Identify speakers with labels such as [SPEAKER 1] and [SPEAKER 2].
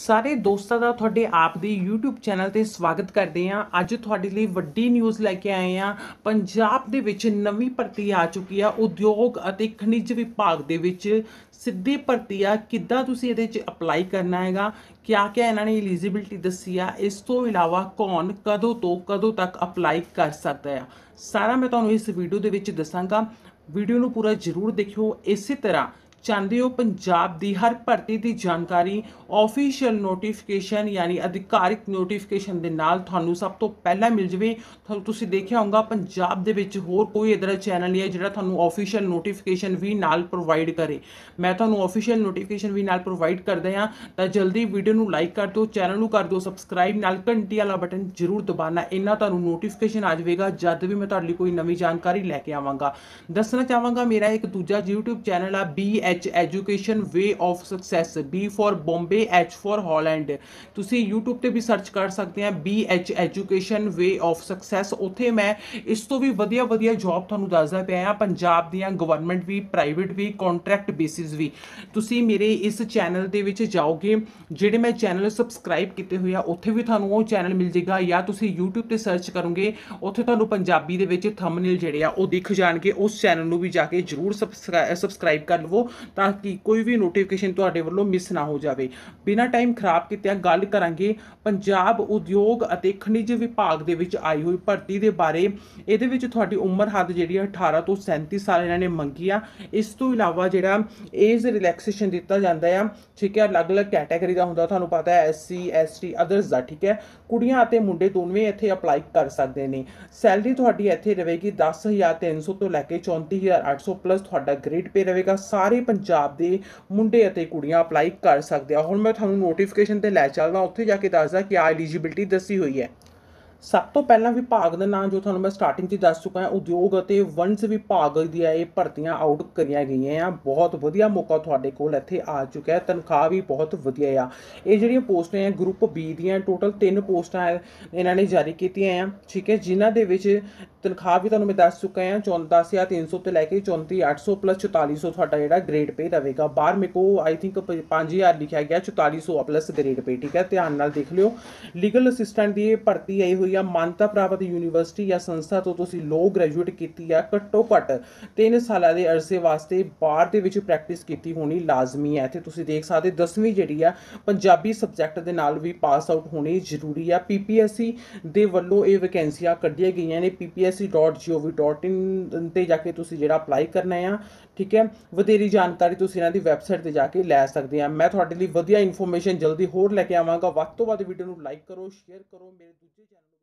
[SPEAKER 1] ਸਾਰੇ ਦੋਸਤਾਂ ਦਾ ਤੁਹਾਡੇ ਆਪ ਦੇ YouTube ਚੈਨਲ ਤੇ ਸਵਾਗਤ ਕਰਦੇ ਹਾਂ ਅੱਜ ਤੁਹਾਡੇ ਲਈ ਵੱਡੀ ਨਿਊਜ਼ ਲੈ ਕੇ ਆਏ ਹਾਂ ਪੰਜਾਬ ਦੇ ਵਿੱਚ ਨਵੀਂ ਭਰਤੀ ਆ ਚੁੱਕੀ ਆ ਉਦਯੋਗ ਅਤੇ ਖਣਿਜ ਵਿਭਾਗ ਦੇ ਵਿੱਚ ਸਿੱਧੀ ਭਰਤੀ ਆ ਕਿੱਦਾਂ ਤੁਸੀਂ ਇਹਦੇ 'ਚ ਅਪਲਾਈ ਕਰਨਾ ਹੈਗਾ ਕਿਆ ਕਿਆ ਇਹਨਾਂ ਨੇ ਐਲੀਜੀਬਿਲਟੀ ਦੱਸੀ ਆ ਇਸ ਤੋਂ ਇਲਾਵਾ ਕੌਣ ਕਦੋਂ ਤੋਂ ਕਦੋਂ ਤੱਕ ਅਪਲਾਈ ਕਰ ਸਕਦਾ ਆ ਸਾਰਾ ਮੈਂ ਤੁਹਾਨੂੰ ਇਸ ਵੀਡੀਓ ਦੇ ਵਿੱਚ ਦੱਸਾਂਗਾ ਵੀਡੀਓ ਨੂੰ ਪੂਰਾ ਜ਼ਰੂਰ ਦੇਖਿਓ ਇਸੇ ਤਰ੍ਹਾਂ ਚਾਹੁੰਦੇ ਹੋ ਪੰਜਾਬ ਦੀ ਹਰ ਭਰਤੀ ਦੀ ਜਾਣਕਾਰੀ ਆਫੀਸ਼ੀਅਲ ਨੋਟੀਫਿਕੇਸ਼ਨ ਯਾਨੀ ਅਧਿਕਾਰਿਕ ਨੋਟੀਫਿਕੇਸ਼ਨ ਦੇ ਨਾਲ ਤੁਹਾਨੂੰ ਸਭ ਤੋਂ ਪਹਿਲਾਂ ਮਿਲ ਜਵੇ ਤੁਸੀਂ ਦੇਖਿਆ ਹੋਗਾ ਪੰਜਾਬ ਦੇ ਵਿੱਚ ਹੋਰ ਕੋਈ ਇਧਰ ਚੈਨਲ ਨਹੀਂ ਹੈ ਜਿਹੜਾ ਤੁਹਾਨੂੰ ਆਫੀਸ਼ੀਅਲ ਨੋਟੀਫਿਕੇਸ਼ਨ ਵੀ ਨਾਲ ਪ੍ਰੋਵਾਈਡ ਕਰੇ ਮੈਂ ਤੁਹਾਨੂੰ ਆਫੀਸ਼ੀਅਲ ਨੋਟੀਫਿਕੇਸ਼ਨ ਵੀ ਨਾਲ ਪ੍ਰੋਵਾਈਡ ਕਰਦੇ ਹਾਂ ਤਾਂ ਜਲਦੀ ਵੀਡੀਓ ਨੂੰ ਲਾਈਕ ਕਰ ਦਿਓ ਚੈਨਲ ਨੂੰ ਕਰ ਦਿਓ ਸਬਸਕ੍ਰਾਈਬ ਨਾਲ ਘੰਟੀ ਵਾਲਾ ਬਟਨ ਜ਼ਰੂਰ ਦਬਾਣਾ ਇਹਨਾਂ ਤੁਹਾਨੂੰ ਨੋਟੀਫਿਕੇਸ਼ਨ ਆ ਜਾਵੇਗਾ ਜਦ ਵੀ ਮੈਂ ਤੁਹਾਡੇ ਲਈ ਕੋਈ ਨਵੀਂ ਜਾਣਕਾਰੀ ਲੈ ਕੇ ਆਵਾਂਗਾ ਦੱਸਣਾ ਚਾਹਾਂਗਾ ਮੇਰਾ ਇੱਕ ਦੂਜਾ YouTube ਚੈਨਲ ਆ B H education way of success B for Bombay H for Holland ਤੁਸੀਂ YouTube ਤੇ ਵੀ ਸਰਚ ਕਰ ਸਕਦੇ ਆ B H education way of success ਉੱਥੇ ਮੈਂ ਇਸ ਤੋਂ ਵੀ ਵਧੀਆ ਵਧੀਆ ਜੌਬ ਤੁਹਾਨੂੰ ਦੱਸਦਾ ਪਿਆ ਆ ਪੰਜਾਬ ਦੀਆਂ ਗਵਰਨਮੈਂਟ ਵੀ ਪ੍ਰਾਈਵੇਟ ਵੀ ਕੰਟਰੈਕਟ ਬੇਸਿਸ ਵੀ ਤੁਸੀਂ ਮੇਰੇ ਇਸ ਚੈਨਲ ਦੇ ਵਿੱਚ ਜਾਓਗੇ ਜਿਹੜੇ ਮੈਂ ਚੈਨਲ ਸਬਸਕ੍ਰਾਈਬ ਕੀਤੇ ਹੋਏ ਆ ਉੱਥੇ ਵੀ ਤੁਹਾਨੂੰ ਉਹ ਚੈਨਲ ਮਿਲ ਜੇਗਾ ਜਾਂ ਤੁਸੀਂ YouTube ਤੇ ਸਰਚ ਕਰੋਗੇ ਉੱਥੇ ਤੁਹਾਨੂੰ ਪੰਜਾਬੀ ਦੇ ਵਿੱਚ ਥੰਬਨੇਲ ਜਿਹੜੇ ਆ ਉਹ ਦਿਖ ਜਾਣਗੇ ਉਸ ਚੈਨਲ ਨੂੰ ਵੀ ਜਾ ਕੇ ਜਰੂਰ ਸਬਸਕ੍ਰਾਈਬ ਕਰ ਲਵੋ ਤਾਂ ਕਿ ਕੋਈ ਵੀ ਨੋਟੀਫਿਕੇਸ਼ਨ ਤੁਹਾਡੇ ਵੱਲੋਂ ਮਿਸ ਨਾ ਹੋ ਜਾਵੇ ਬਿਨਾਂ ਟਾਈਮ ਖਰਾਬ ਕੀਤੇ ਗੱਲ ਕਰਾਂਗੇ ਪੰਜਾਬ ਉਦਯੋਗ ਅਤੇ ਖਣਿਜ ਵਿਭਾਗ ਦੇ ਵਿੱਚ ਆਈ ਹੋਈ ਭਰਤੀ ਦੇ ਬਾਰੇ ਇਹਦੇ ਵਿੱਚ ਤੁਹਾਡੀ ਉਮਰ ਹੱਦ ਜਿਹੜੀ ਹੈ 18 ਤੋਂ 37 ਸਾਲ ਇਹਨਾਂ ਨੇ ਮੰਗੀ ਆ ਇਸ ਤੋਂ ਇਲਾਵਾ ਜਿਹੜਾ ਏਜ ਰਿਲੈਕਸੇਸ਼ਨ ਦਿੱਤਾ ਜਾਂਦਾ ਆ ਠੀਕ ਹੈ ਅਲੱਗ-ਅਲੱਗ ਕੈਟਾਗਰੀ ਦਾ ਹੁੰਦਾ ਤੁਹਾਨੂੰ ਪਤਾ ਹੈ ਐਸਸੀ ਐਸਟੀ ਅਦਰਸ ਦਾ ਠੀਕ ਹੈ ਕੁੜੀਆਂ ਅਤੇ ਮੁੰਡੇ ਦੋਵੇਂ ਇੱਥੇ ਅਪਲਾਈ ਕਰ ਸਕਦੇ ਨੇ ਸੈਲਰੀ ਤੁਹਾਡੀ ਇੱਥੇ ਰਹੇਗੀ 10300 ਤੋਂ ਲੈ ਕੇ 34800 ਪਲੱਸ ਤੁਹਾਡਾ ਗ੍ਰੇਡ ਪੇ ਰਹੇਗਾ ਸਾਰੇ ਪੰਜਾਬ ਦੇ ਮੁੰਡੇ ਅਤੇ ਕੁੜੀਆਂ ਅਪਲਾਈ ਕਰ ਸਕਦੇ ਆ ਹੁਣ ਮੈਂ ਤੁਹਾਨੂੰ ਨੋਟੀਫਿਕੇਸ਼ਨ ਤੇ ਲੈ ਚੱਲਦਾ ਉੱਥੇ ਜਾ ਕੇ ਦੱਸਦਾ ਕਿ ਆ ਐਲੀਜੀਬਿਲਟੀ ਦੱਸੀ ਹੋਈ ਹੈ ਸਭ ਤੋਂ ਪਹਿਲਾਂ ਵਿਭਾਗ ਦਾ ਨਾਮ ਜੋ ਤੁਹਾਨੂੰ ਮੈਂ ਸਟਾਰਟਿੰਗ 'ਚ ਦੱਸ ਚੁੱਕਾ ਹਾਂ ਉਦਯੋਗ ਅਤੇ ਵਣਜ ਵਿਭਾਗ ਦੀ ਇਹ ਭਰਤੀਆਂ ਆਊਟ ਕਰੀਆਂ ਗਈਆਂ ਆ ਬਹੁਤ ਵਧੀਆ ਮੌਕਾ ਤੁਹਾਡੇ ਕੋਲ ਇੱਥੇ ਆ ਚੁੱਕਾ ਹੈ ਤਨਖਾਹ ਵੀ ਬਹੁਤ ਵਧੀਆ ਆ ਇਹ ਜਿਹੜੀਆਂ ਪੋਸਟਾਂ ਆ ਗਰੁੱਪ ਬੀ ਦੀਆਂ ਟੋਟਲ 3 ਪੋਸਟਾਂ ਇਹਨਾਂ ਨੇ ਜਾਰੀ ਕੀਤੀਆਂ ਆ ਠੀਕ ਹੈ ਜਿਨ੍ਹਾਂ ਦੇ ਵਿੱਚ ਤਨਖਾਹ ਵੀ ਤੁਹਾਨੂੰ ਮੈਂ ਦੱਸ ਚੁੱਕਾ ਹਾਂ 14300 ਤੋਂ ਲੈ ਕੇ 34800 ਪਲੱਸ 4400 ਤੁਹਾਡਾ ਜਿਹੜਾ ਗ੍ਰੇਡ ਪੇ ਰਹੇਗਾ ਬਾਹਰ ਮੇ ਕੋ ਆਈ ਥਿੰਕ 5000 ਲਿਖਿਆ ਗਿਆ 4400 ਪਲੱਸ ਗ੍ਰੇਡ ਪੇ ਠੀਕ ਹੈ ਧਿਆਨ ਨਾਲ ਦੇਖ ਲਿਓ ਲੀਗਲ ਅਸਿਸਟੈਂਟ ਦੀ ਇਹ ਭਰਤੀ ਆਈ ਹੋਈ ਤੋਂ ਆ ਮਾਨਤਾ ਪ੍ਰਾਪਤ ਯੂਨੀਵਰਸਿਟੀ ਜਾਂ ਸੰਸਥਾ ਤੋਂ ਤੁਸੀਂ ਲੋ ਗ੍ਰੈਜੂਏਟ ਕੀਤੀ ਆ ਘੱਟੋ ਘੱਟ 3 ਸਾਲਾਂ ਦੇ ਅਰਸੇ ਵਾਸਤੇ ਬਾਹਰ ਦੇ ਵਿੱਚ ਪ੍ਰੈਕਟਿਸ ਕੀਤੀ ਹੋਣੀ ਲਾਜ਼ਮੀ ਹੈ ਤੇ ਤੁਸੀਂ ਦੇਖ ਸਕਦੇ 10ਵੀਂ ਜਿਹੜੀ ਆ ਪੰਜਾਬੀ ਸਬਜੈਕਟ ਦੇ ਨਾਲ ਵੀ ਪਾਸ ਆਊਟ ਹੋਣੀ ਜ਼ਰੂਰੀ ਆ ਪੀਪੀਐਸਸੀ ਦੇ ਵੱਲੋਂ ਇਹ ਵੈਕੈਂਸੀਆਂ ਕੱਢੀਆਂ ਗਈਆਂ ਨੇ ppsc.gov.in ਤੇ ਜਾ ਕੇ ਤੁਸੀਂ ਜਿਹੜਾ ਅਪਲਾਈ ਕਰਨਾ ਆ ਠੀਕ ਹੈ ਵਧੇਰੀ ਜਾਣਕਾਰੀ ਤੁਸੀਂ ਇਹਨਾਂ ਦੀ ਵੈਬਸਾਈਟ ਤੇ ਜਾ ਕੇ ਲੈ ਸਕਦੇ ਆ ਮੈਂ ਤੁਹਾਡੇ ਲਈ ਵਧੀਆ ਇਨਫੋਰਮੇਸ਼ਨ ਜਲਦੀ ਹੋਰ ਲੈ ਕੇ ਆਵਾਂਗਾ ਵੱਧ ਤੋਂ ਵੱਧ ਵੀਡੀਓ ਨੂੰ ਲਾਈਕ ਕਰੋ ਸ਼ੇਅਰ ਕਰੋ ਮੇਰੇ ਦੂਜੇ ਚੈਨਲ